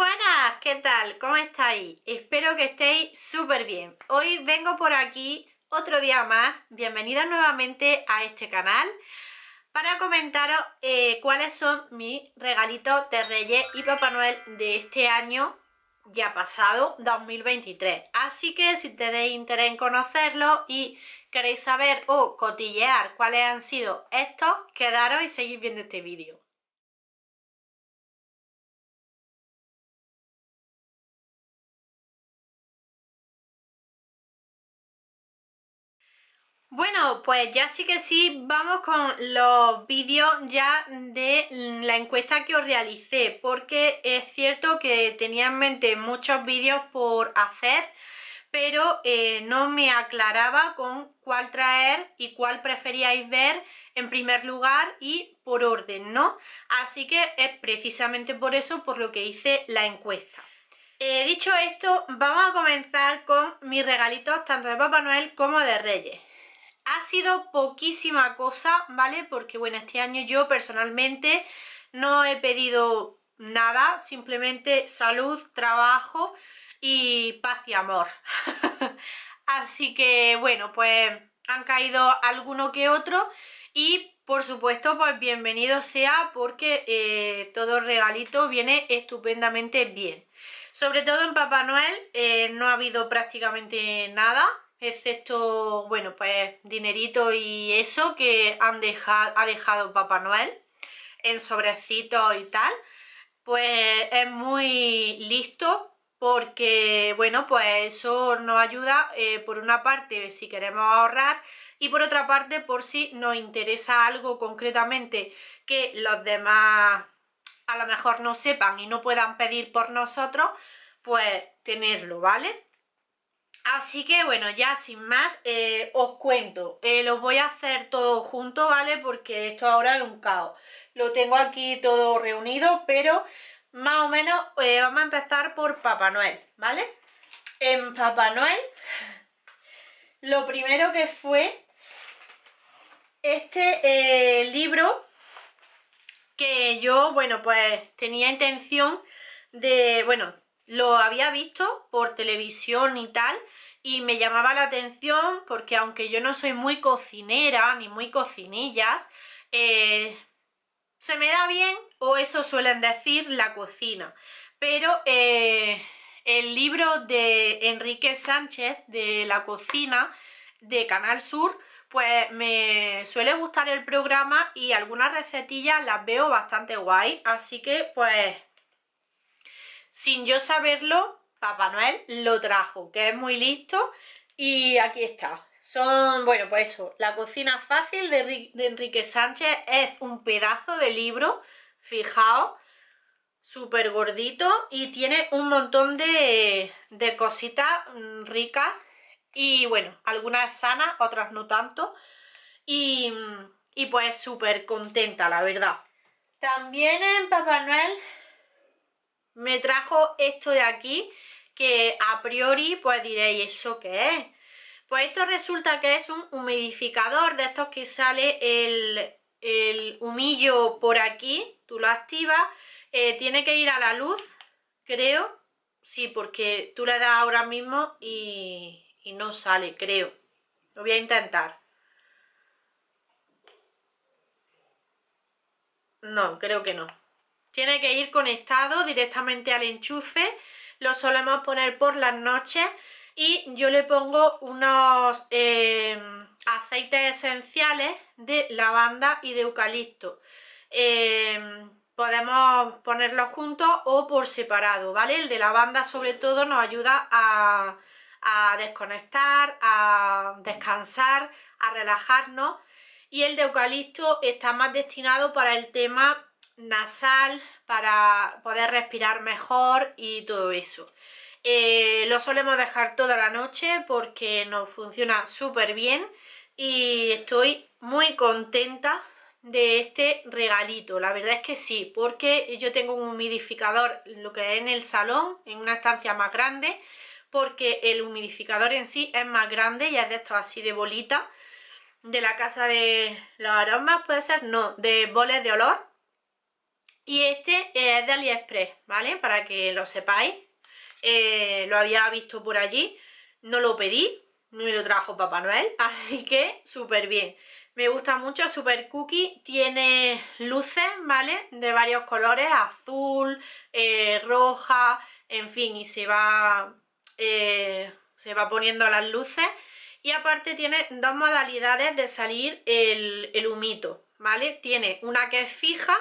buenas, ¿qué tal? ¿Cómo estáis? Espero que estéis súper bien. Hoy vengo por aquí otro día más, bienvenida nuevamente a este canal para comentaros eh, cuáles son mis regalitos de Reyes y Papá Noel de este año ya pasado, 2023. Así que si tenéis interés en conocerlo y queréis saber o cotillear cuáles han sido estos, quedaros y seguid viendo este vídeo. Bueno, pues ya sí que sí, vamos con los vídeos ya de la encuesta que os realicé, porque es cierto que tenía en mente muchos vídeos por hacer, pero eh, no me aclaraba con cuál traer y cuál preferíais ver en primer lugar y por orden, ¿no? Así que es precisamente por eso por lo que hice la encuesta. Eh, dicho esto, vamos a comenzar con mis regalitos tanto de Papá Noel como de Reyes ha sido poquísima cosa, ¿vale? Porque bueno, este año yo personalmente no he pedido nada, simplemente salud, trabajo y paz y amor. Así que bueno, pues han caído alguno que otro y por supuesto pues bienvenido sea porque eh, todo regalito viene estupendamente bien. Sobre todo en Papá Noel eh, no ha habido prácticamente nada, excepto, bueno, pues dinerito y eso que han dejado, ha dejado Papá Noel en sobrecitos y tal, pues es muy listo porque, bueno, pues eso nos ayuda eh, por una parte si queremos ahorrar y por otra parte por si nos interesa algo concretamente que los demás a lo mejor no sepan y no puedan pedir por nosotros, pues tenerlo, ¿vale? Así que bueno, ya sin más, eh, os cuento. Eh, los voy a hacer todos juntos, ¿vale? Porque esto ahora es un caos. Lo tengo aquí todo reunido, pero más o menos eh, vamos a empezar por Papá Noel, ¿vale? En Papá Noel, lo primero que fue este libro que yo, bueno, pues tenía intención de, bueno, lo había visto por televisión y tal, y me llamaba la atención porque aunque yo no soy muy cocinera ni muy cocinillas, eh, se me da bien, o eso suelen decir, la cocina. Pero eh, el libro de Enrique Sánchez de La cocina de Canal Sur, pues me suele gustar el programa y algunas recetillas las veo bastante guay. Así que pues, sin yo saberlo, Papá Noel lo trajo, que es muy listo. Y aquí está. Son, bueno, pues eso, La cocina fácil de, Enrique Sánchez es un pedazo de libro, fijaos, súper gordito y tiene un montón de, cositas mm, ricas y bueno, algunas sanas, otras no tanto y, y pues súper contenta, la verdad. También en Papá Noel me trajo esto de aquí que a priori pues diréis, ¿eso qué es? Pues esto resulta que es un humidificador de estos que sale el, humillo por aquí, tú lo activas, eh, tiene que ir a la luz, creo, sí, porque tú le das ahora mismo y no sale, creo. Lo voy a intentar. No, creo que no. Tiene que ir conectado directamente al enchufe lo solemos poner por las noches y yo le pongo unos em, aceites esenciales de lavanda y de eucalipto. Em, podemos ponerlos juntos o por separado, ¿vale? El de lavanda sobre todo nos ayuda a desconectar, a descansar, a relajarnos y el de eucalipto está más destinado para el tema nasal, para poder respirar mejor y todo eso. Eh, lo solemos dejar toda la noche porque nos funciona súper bien y estoy muy contenta de este regalito, la verdad es que sí, porque yo tengo un humidificador, lo que en el salón, en una estancia más grande, porque el humidificador en sí es más grande y es de estos así de bolita, de la casa de los aromas puede ser, no, de boles de olor, y este eh, es de AliExpress, ¿vale? Para que lo sepáis. Eh, lo había visto por allí. No lo pedí, me lo trajo Papá Noel. Así que súper bien. Me gusta mucho, super cookie. Tiene luces, ¿vale? De varios colores, azul, eh, roja, en fin. Y se va, se va poniendo las luces. Y aparte tiene dos modalidades de salir el, el humito, ¿vale? Tiene una que es fija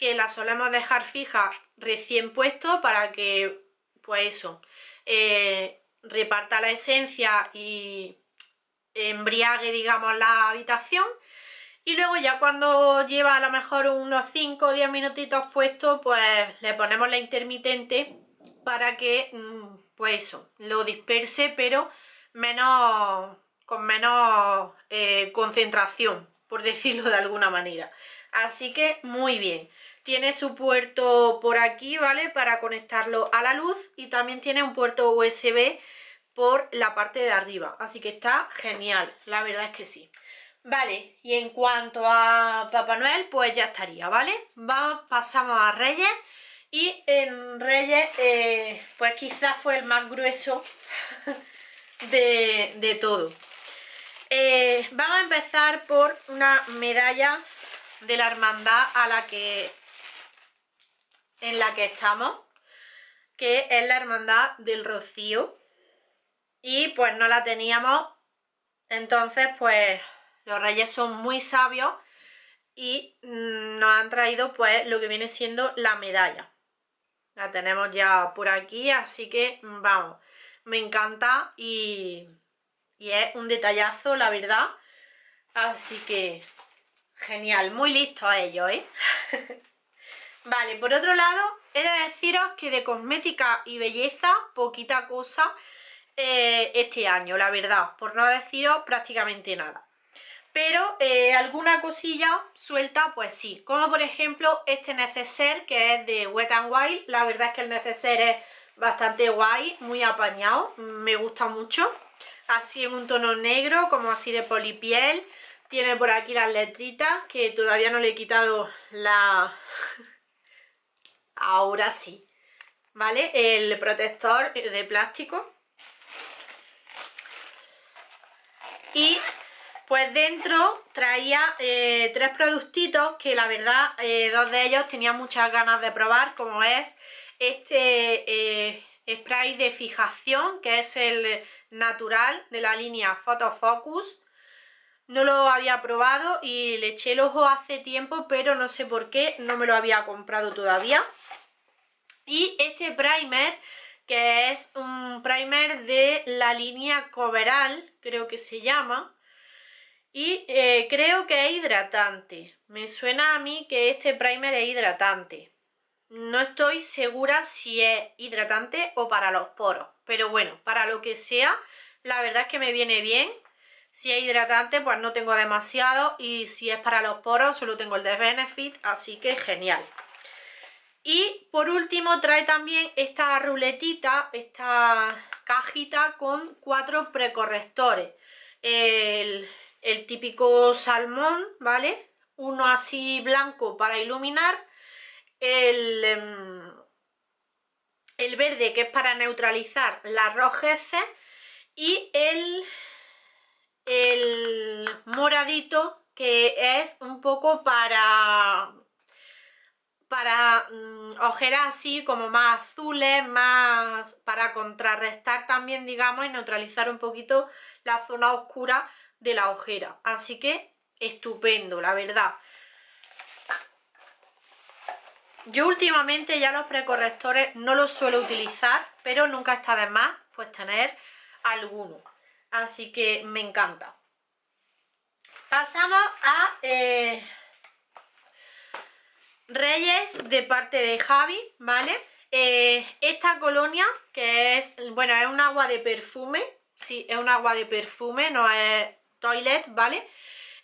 que la solemos dejar fija recién puesto para que, pues eso, eh, reparta la esencia y embriague, digamos, la habitación. Y luego ya cuando lleva a lo mejor unos 5 o 10 minutitos puesto, pues le ponemos la intermitente para que, mm, pues eso, lo disperse, pero menos con menos eh, concentración, por decirlo de alguna manera. Así que muy bien. Tiene su puerto por aquí, ¿vale? Para conectarlo a la luz y también tiene un puerto USB por la parte de arriba. Así que está genial, la verdad es que sí. Vale, y en cuanto a Papá Noel, pues ya estaría, ¿vale? Vamos, pasamos a Reyes. Y en Reyes, eh, pues quizás fue el más grueso de, todo. Eh, vamos a empezar por una medalla de la hermandad a la que en la que estamos, que es la Hermandad del Rocío. Y pues no la teníamos, entonces pues los reyes son muy sabios y mm, nos han traído pues lo que viene siendo la medalla. La tenemos ya por aquí, así que vamos, me encanta y, es un detallazo, la verdad. Así que genial, muy listo a ello, ¿eh? Vale, por otro lado, he de deciros que de cosmética y belleza, poquita cosa eh, este año, la verdad, por no deciros prácticamente nada. Pero eh, alguna cosilla suelta, pues sí, como por ejemplo este neceser que es de Wet n Wild, la verdad es que el neceser es bastante guay, muy apañado, me gusta mucho, así en un tono negro, como así de polipiel, tiene por aquí las letritas, que todavía no le he quitado la... Ahora sí, ¿vale? El protector de plástico. Y pues dentro traía eh, tres productitos que la verdad eh, dos de ellos tenía muchas ganas de probar como es este eh, spray de fijación que es el natural de la línea Photofocus no lo había probado y le eché el ojo hace tiempo, pero no sé por qué, no me lo había comprado todavía. Y este primer, que es un primer de la línea Coveral, creo que se llama, y eh, creo que es hidratante. Me suena a mí que este primer es hidratante. No estoy segura si es hidratante o para los poros. Pero bueno, para lo que sea, la verdad es que me viene bien. Si es hidratante, pues no tengo demasiado. Y si es para los poros, solo tengo el de Benefit, así que genial. Y por último trae también esta ruletita, esta cajita con cuatro precorrectores. El, típico salmón, ¿vale? Uno así blanco para iluminar. El, em, el verde que es para neutralizar las rojeces. Y el el moradito que es un poco para para mm, ojeras así como más azules, más para contrarrestar también, digamos, y neutralizar un poquito la zona oscura de la ojera. Así que estupendo, la verdad. Yo últimamente ya los precorrectores no los suelo utilizar, pero nunca está de más pues tener alguno. Así que me encanta. Pasamos a eh, Reyes de parte de Javi, ¿vale? Eh, esta colonia, que es, bueno, es un agua de perfume. Sí, es un agua de perfume, no es toilet, ¿vale?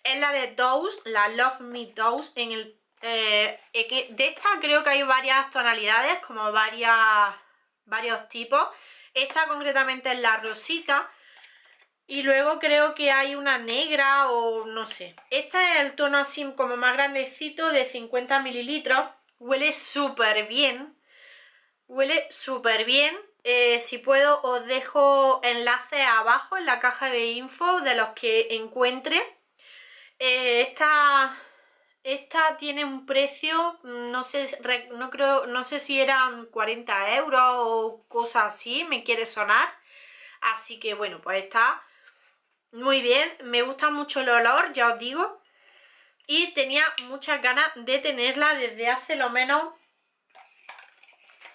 Es la de Dose, la Love Me Dose, en el eh, de esta creo que hay varias tonalidades, como varias, varios tipos. Esta concretamente es la rosita, y luego creo que hay una negra o no sé. Este es el tono así como más grandecito de 50 mililitros. Huele súper bien. Huele súper bien. Eh, si puedo os dejo enlace abajo en la caja de info de los que encuentre. Eh, esta, esta tiene un precio, no sé, no, creo, no sé si eran 40 euros o cosas así, me quiere sonar. Así que bueno, pues está muy bien, me gusta mucho el olor, ya os digo. Y tenía muchas ganas de tenerla desde hace lo menos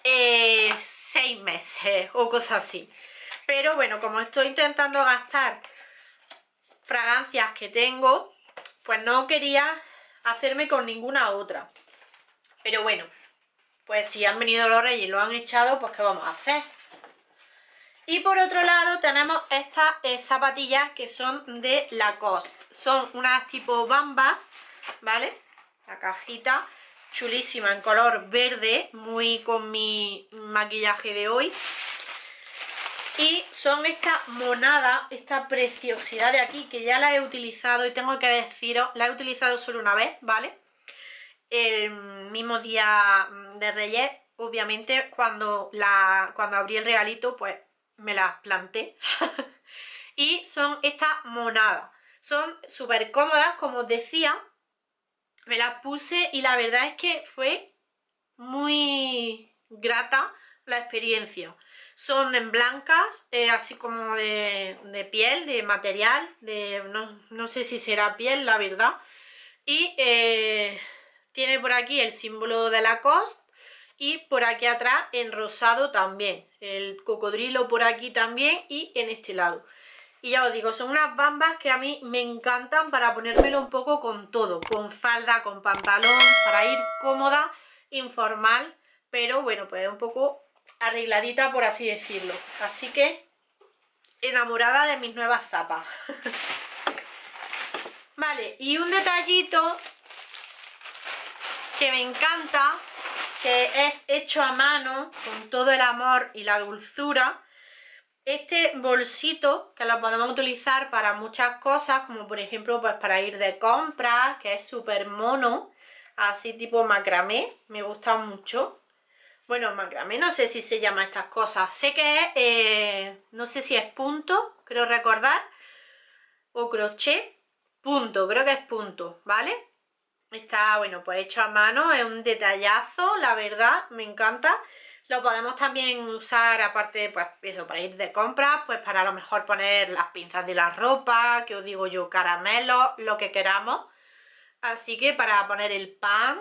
eh, seis meses o cosas así. Pero bueno, como estoy intentando gastar fragancias que tengo, pues no quería hacerme con ninguna otra. Pero bueno, pues si han venido los reyes y lo han echado, pues ¿qué vamos a hacer? Y por otro lado tenemos estas eh, zapatillas que son de Lacoste. Son unas tipo bambas, ¿vale? La cajita chulísima en color verde, muy con mi maquillaje de hoy. Y son estas monadas, esta preciosidad de aquí, que ya la he utilizado y tengo que deciros, la he utilizado solo una vez, ¿vale? El mismo día de Reyes, obviamente, cuando, la, cuando abrí el regalito, pues me las planté y son estas monadas son súper cómodas como os decía me las puse y la verdad es que fue muy grata la experiencia son en blancas, eh, así como de, piel, de material, de no, sé si será piel, la verdad. Y eh, tiene por aquí el símbolo de la costa, y por aquí atrás en rosado también, el cocodrilo por aquí también y en este lado. Y ya os digo, son unas bambas que a mí me encantan para ponérmelo un poco con todo, con falda, con pantalón, para ir cómoda, informal, pero bueno, pues un poco arregladita por así decirlo. Así que enamorada de mis nuevas zapas. vale, y un detallito que me encanta que es hecho a mano con todo el amor y la dulzura. Este bolsito que lo podemos utilizar para muchas cosas, como por ejemplo pues para ir de compras, que es súper mono, así tipo macramé, me gusta mucho. Bueno, macramé, no sé si se llama estas cosas, sé que es, eh, no sé si es punto, creo recordar, o crochet, punto, creo que es punto, ¿vale? Está, bueno, pues hecho a mano, es un detallazo, la verdad, me encanta. Lo podemos también usar, aparte, pues eso, para ir de compras, pues para a lo mejor poner las pinzas de la ropa, que os digo yo, caramelos, lo que queramos. Así que para poner el pan,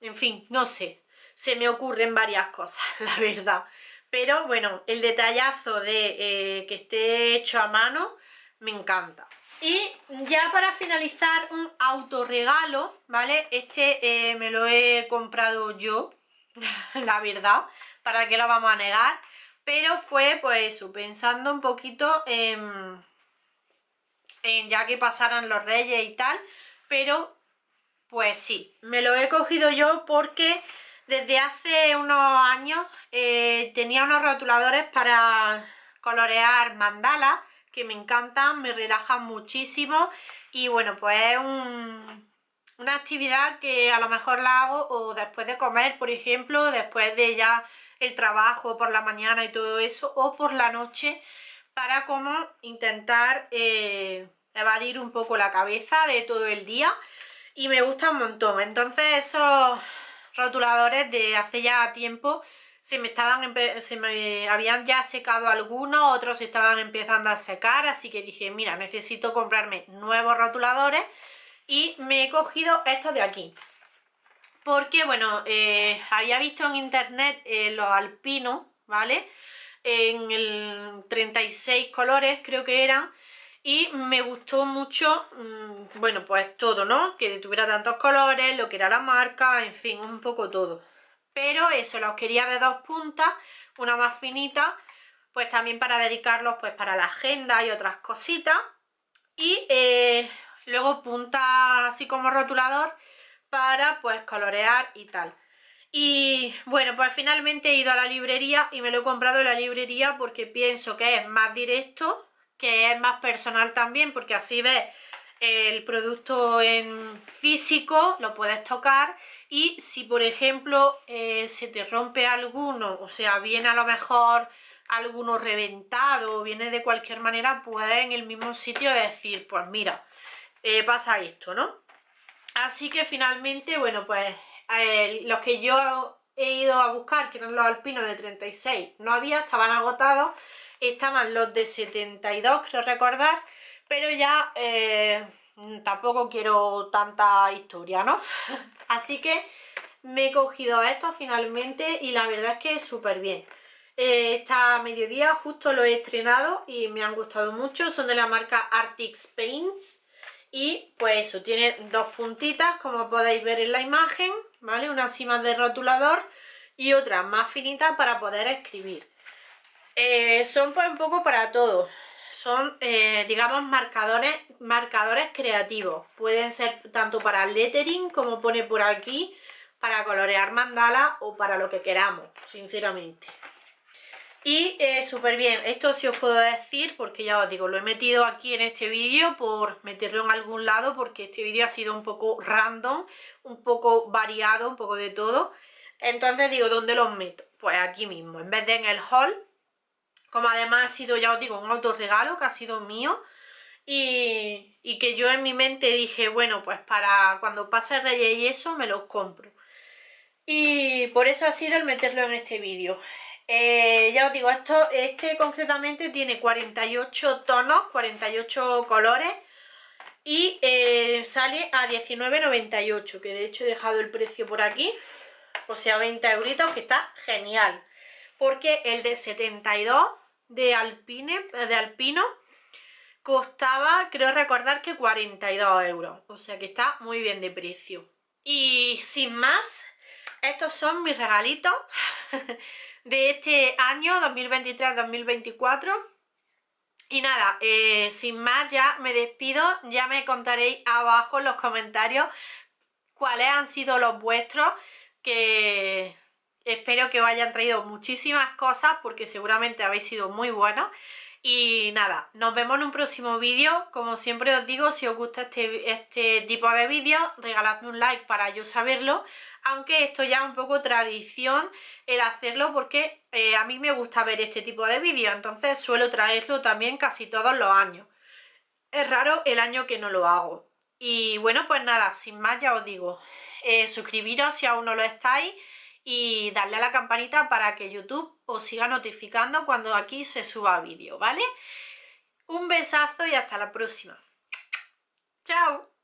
en fin, no sé, se me ocurren varias cosas, la verdad. Pero bueno, el detallazo de eh, que esté hecho a mano me encanta. Y ya para finalizar, un autorregalo, ¿vale? Este eh, me lo he comprado yo, la verdad, ¿para que lo vamos a negar? Pero fue, pues eso, pensando un poquito en, ya que pasaran los reyes y tal, pero pues sí, me lo he cogido yo porque desde hace unos años eh, tenía unos rotuladores para colorear mandalas que me encantan, me relajan muchísimo y bueno, pues es una actividad que a lo mejor la hago o después de comer, por ejemplo, después de ya el trabajo por la mañana y todo eso, o por la noche para como intentar eh, evadir un poco la cabeza de todo el día y me gusta un montón. Entonces esos rotuladores de hace ya tiempo se me, estaban se me habían ya secado algunos, otros se estaban empezando a secar, así que dije, mira, necesito comprarme nuevos rotuladores y me he cogido estos de aquí. Porque, bueno, eh, había visto en internet eh, los alpinos, ¿vale? En el 36 colores creo que eran y me gustó mucho, mm, bueno, pues todo, ¿no? Que tuviera tantos colores, lo que era la marca, en fin, un poco todo pero eso, los quería de dos puntas, una más finita, pues también para dedicarlos pues para la agenda y otras cositas. Y eh, luego punta así como rotulador para pues colorear y tal. Y bueno, pues finalmente he ido a la librería y me lo he comprado en la librería porque pienso que es más directo, que es más personal también, porque así ves el producto en físico, lo puedes tocar y si por ejemplo eh, se te rompe alguno, o sea, viene a lo mejor alguno reventado, o viene de cualquier manera, puedes en el mismo sitio decir, pues mira, eh, pasa esto, ¿no? Así que finalmente, bueno, pues eh, los que yo he ido a buscar, que eran los alpinos de 36, no había, estaban agotados, estaban los de 72, creo recordar, pero ya Mm, tampoco quiero tanta historia, ¿no? Así que me he cogido esto finalmente y la verdad es que es súper bien. Está eh, esta mediodía justo lo he estrenado y me han gustado mucho. Son de la marca Arctic Paints. Y pues eso, tiene dos puntitas como podéis ver en la imagen, ¿vale? Una cima de rotulador y otra más finita para poder escribir. Eh, son pues un poco para todo son, eh, digamos, marcadores, marcadores creativos. Pueden ser tanto para lettering, como pone por aquí, para colorear mandala o para lo que queramos, sinceramente. Y eh, súper bien, esto sí os puedo decir porque ya os digo, lo he metido aquí en este vídeo por meterlo en algún lado porque este vídeo ha sido un poco random, un poco variado, un poco de todo. Entonces digo, ¿dónde los meto? Pues aquí mismo, en vez de en el hall, como además ha sido, ya os digo, un autorregalo que ha sido mío y, que yo en mi mente dije, bueno, pues para cuando pase rey y eso me los compro. Y por eso ha sido el meterlo en este vídeo. Eh, ya os digo, esto, este concretamente tiene 48 tonos, 48 colores y eh, sale a 19,98, que de hecho he dejado el precio por aquí, o sea, 20 euritos, que está genial porque el de 72 de, Alpine, eh, de Alpino costaba, creo recordar que 42 euros, o sea que está muy bien de precio. Y sin más, estos son mis regalitos de este año 2023-2024. Y nada, eh, sin más ya me despido, ya me contaréis abajo en los comentarios cuáles han sido los vuestros que Espero que os hayan traído muchísimas cosas porque seguramente habéis sido muy buenas. Y nada, nos vemos en un próximo vídeo. Como siempre os digo, si os gusta este, este, tipo de vídeos, regaladme un like para yo saberlo. Aunque esto ya es un poco tradición el hacerlo porque eh, a mí me gusta ver este tipo de vídeos. Entonces suelo traerlo también casi todos los años. Es raro el año que no lo hago. Y bueno, pues nada, sin más ya os digo, eh, suscribiros si aún no lo estáis y darle a la campanita para que YouTube os siga notificando cuando aquí se suba vídeo, ¿vale? Un besazo y hasta la próxima. ¡Chao!